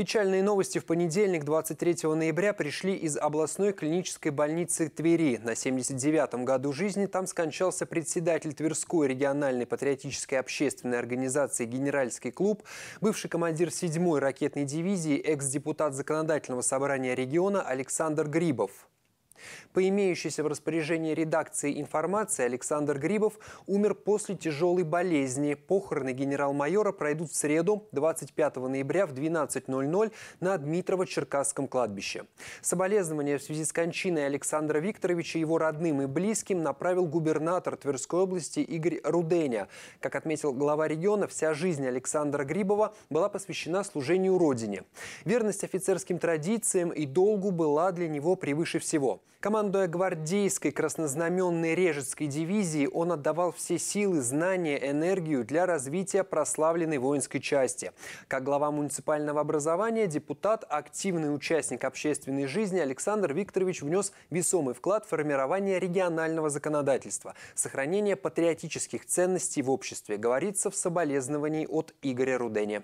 Печальные новости в понедельник, 23 ноября, пришли из областной клинической больницы Твери. На 79-м году жизни там скончался председатель Тверской региональной патриотической общественной организации «Генеральский клуб», бывший командир 7-й ракетной дивизии, экс-депутат Законодательного собрания региона Александр Грибов. По имеющейся в распоряжении редакции информации, Александр Грибов умер после тяжелой болезни. Похороны генерал-майора пройдут в среду, 25 ноября в 12.00 на Дмитрово-Черкасском кладбище. Соболезнования в связи с кончиной Александра Викторовича его родным и близким направил губернатор Тверской области Игорь Руденя. Как отметил глава региона, вся жизнь Александра Грибова была посвящена служению Родине. Верность офицерским традициям и долгу была для него превыше всего. Командуя гвардейской краснознаменной Режецкой дивизии, он отдавал все силы, знания, энергию для развития прославленной воинской части. Как глава муниципального образования, депутат, активный участник общественной жизни Александр Викторович внес весомый вклад в формирование регионального законодательства, сохранение патриотических ценностей в обществе, говорится в соболезновании от Игоря Рудене.